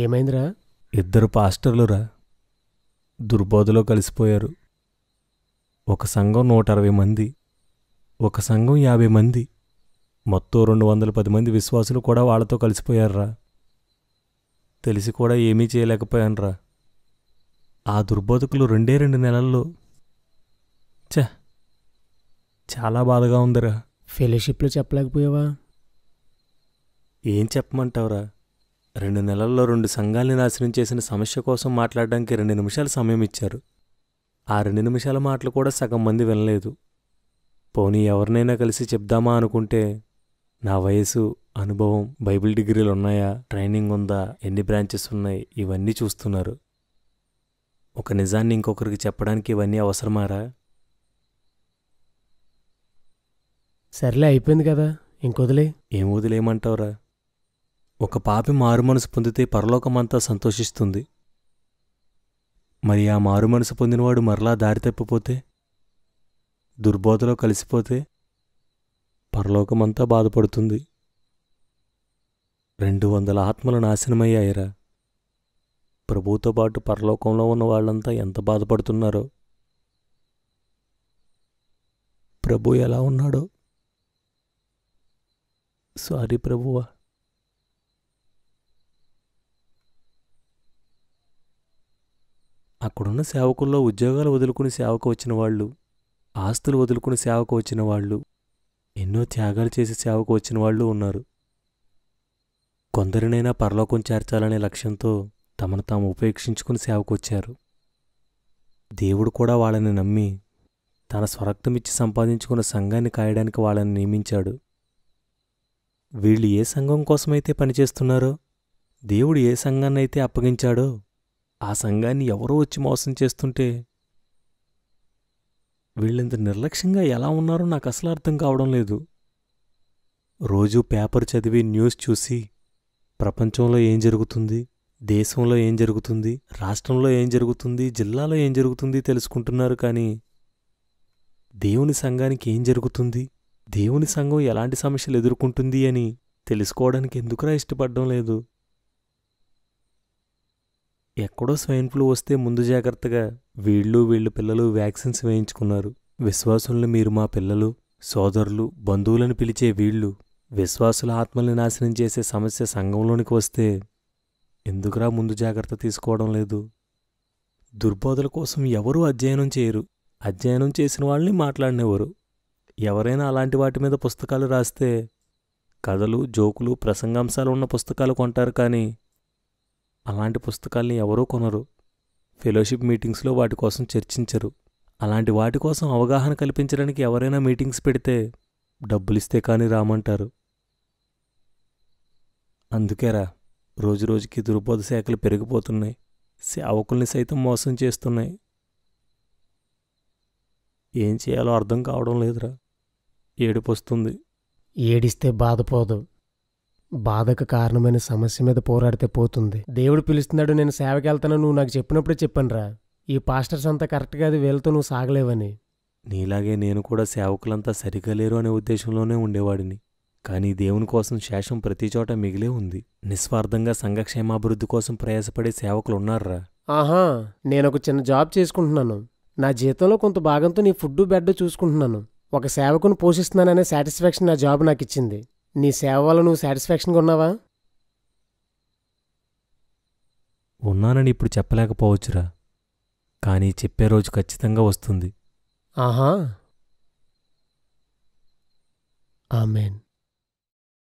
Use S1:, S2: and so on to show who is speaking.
S1: ఏమైందిరా
S2: ఇద్దరు పాస్టర్లురా దుర్బోధలో కలిసిపోయారు ఒక సంఘం నూట అరవై మంది ఒక సంఘం యాభై మంది మొత్తం రెండు వందల పది మంది విశ్వాసులు కూడా వాళ్ళతో కలిసిపోయారురా తెలిసి కూడా ఏమీ చేయలేకపోయానురా ఆ దుర్బోధకులు రెండే రెండు నెలల్లో చ చాలా బాధగా ఉందిరా ఫెలోషిప్లు
S1: చెప్పలేకపోయావా
S2: ఏం చెప్పమంటావురా రెండు నెలల్లో రెండు సంఘాల్ని నాశనం చేసిన సమస్య కోసం మాట్లాడడానికి రెండు నిమిషాలు సమయం ఇచ్చారు ఆ రెండు నిమిషాల మాటలు కూడా సగం మంది వినలేదు పోనీ ఎవరినైనా కలిసి చెప్దామా అనుకుంటే నా వయసు అనుభవం బైబిల్ డిగ్రీలు ఉన్నాయా ట్రైనింగ్ ఉందా ఎన్ని బ్రాంచెస్ ఉన్నాయి ఇవన్నీ చూస్తున్నారు ఒక నిజాన్ని ఇంకొకరికి చెప్పడానికి ఇవన్నీ అవసరమారా
S1: సర్లే అయిపోయింది కదా ఇంకొదిలే
S2: ఏం వదిలేయమంటావురా ఒక పాపి మారుమనసు పొందితే పరలోకమంతా సంతోషిస్తుంది మరి ఆ మారుమనసు పొందినవాడు మరలా దారి తప్పిపోతే దుర్బోధలో కలిసిపోతే పరలోకమంతా బాధపడుతుంది రెండు వందల ఆత్మలు నాశనమయ్యాయిరా ప్రభుతో పాటు పరలోకంలో ఉన్న వాళ్ళంతా ఎంత బాధపడుతున్నారో ప్రభు ఎలా ఉన్నాడో సారీ ప్రభువా అక్కడున్న సేవకుల్లో ఉద్యోగాలు వదులుకుని సేవకు వచ్చిన వాళ్ళు ఆస్తులు వదులుకుని సేవకు వచ్చిన వాళ్ళు ఎన్నో త్యాగాలు చేసి సేవకు వచ్చిన వాళ్ళు ఉన్నారు కొందరినైనా పరలోకం చేర్చాలనే లక్ష్యంతో తమను తాము ఉపేక్షించుకుని సేవకు వచ్చారు దేవుడు కూడా వాళ్ళని నమ్మి తన స్వరక్తమిచ్చి సంపాదించుకున్న సంఘాన్ని కాయడానికి వాళ్ళని నియమించాడు వీళ్ళు ఏ సంఘం కోసమైతే పనిచేస్తున్నారో దేవుడు ఏ సంఘాన్నైతే అప్పగించాడో ఆ సంఘాన్ని ఎవరో వచ్చి మోసం చేస్తుంటే వీళ్ళంత నిర్లక్ష్యంగా ఎలా ఉన్నారో నాకు అసలు అర్థం కావడం లేదు రోజూ పేపర్ చదివి న్యూస్ చూసి ప్రపంచంలో ఏం జరుగుతుంది దేశంలో ఏం జరుగుతుంది రాష్ట్రంలో ఏం జరుగుతుంది జిల్లాలో ఏం జరుగుతుంది తెలుసుకుంటున్నారు కానీ దేవుని సంఘానికి ఏం జరుగుతుంది దేవుని సంఘం ఎలాంటి సమస్యలు ఎదుర్కొంటుంది అని తెలుసుకోవడానికి ఎందుకురా ఇష్టపడడం లేదు ఎక్కడో స్వైన్ ఫ్లూ వస్తే ముందు జాగ్రత్తగా వీళ్ళు వీళ్ళు పిల్లలు వ్యాక్సిన్స్ వేయించుకున్నారు విశ్వాసుల్ని మీరు మా పిల్లలు సోదరులు బంధువులను పిలిచే వీళ్ళు విశ్వాసుల ఆత్మల్ని నాశనం చేసే సమస్య సంఘంలోనికి వస్తే ఎందుకురా ముందు జాగ్రత్త తీసుకోవడం లేదు దుర్బోధల కోసం ఎవరూ అధ్యయనం చేయరు అధ్యయనం చేసిన వాళ్ళని మాట్లాడినెవరు ఎవరైనా అలాంటి వాటి మీద పుస్తకాలు రాస్తే కథలు జోకులు ప్రసంగాంశాలు ఉన్న పుస్తకాలు కొంటారు కానీ అలాంటి పుస్తకాల్ని ఎవరూ కొనరు ఫెలోషిప్ మీటింగ్స్లో వాటి కోసం చర్చించరు అలాంటి వాటి కోసం అవగాహన కల్పించడానికి ఎవరైనా మీటింగ్స్ పెడితే డబ్బులిస్తే కానీ రామంటారు అందుకేరా రోజురోజుకి దుర్బోధ శాఖలు పెరిగిపోతున్నాయి సేవకుల్ని సైతం మోసం చేస్తున్నాయి ఏం చేయాలో అర్థం కావడం లేదురా ఏడుపొస్తుంది
S1: ఏడిస్తే బాధపోదు బాధకు కారణమైన సమస్య మీద పోరాడితే పోతుంది దేవుడు పిలుస్తున్నాడు నేను వెళ్తాను నువ్వు నాకు చెప్పినప్పుడే చెప్పానురా ఈ పాస్టర్స్ అంతా కరెక్ట్గా అది వీళ్ళతో నువ్వు సాగలేవని
S2: నీలాగే నేను కూడా సేవకులంతా సరిగా లేరు అనే ఉద్దేశంలోనే ఉండేవాడిని కానీ దేవుని కోసం శేషం ప్రతి చోట మిగిలే ఉంది నిస్వార్థంగా సంఘక్షేమాభివృద్ధి కోసం ప్రయాసపడే సేవకులు ఉన్నారా
S1: ఆహా నేనొక చిన్న జాబ్ చేసుకుంటున్నాను నా జీతంలో కొంత భాగంతో నీ ఫుడ్ బెడ్ చూసుకుంటున్నాను ఒక సేవకును పోషిస్తున్నాననే సాటిస్ఫాక్షన్ నా జాబ్ నాకు ఇచ్చింది నీ సేవ వల్ల నువ్వు సాటిస్ఫాక్షన్గా ఉన్నావా
S2: ఉన్నానని ఇప్పుడు చెప్పలేకపోవచ్చురా కానీ చెప్పే రోజు ఖచ్చితంగా
S1: వస్తుంది ఆహా ఆమెన్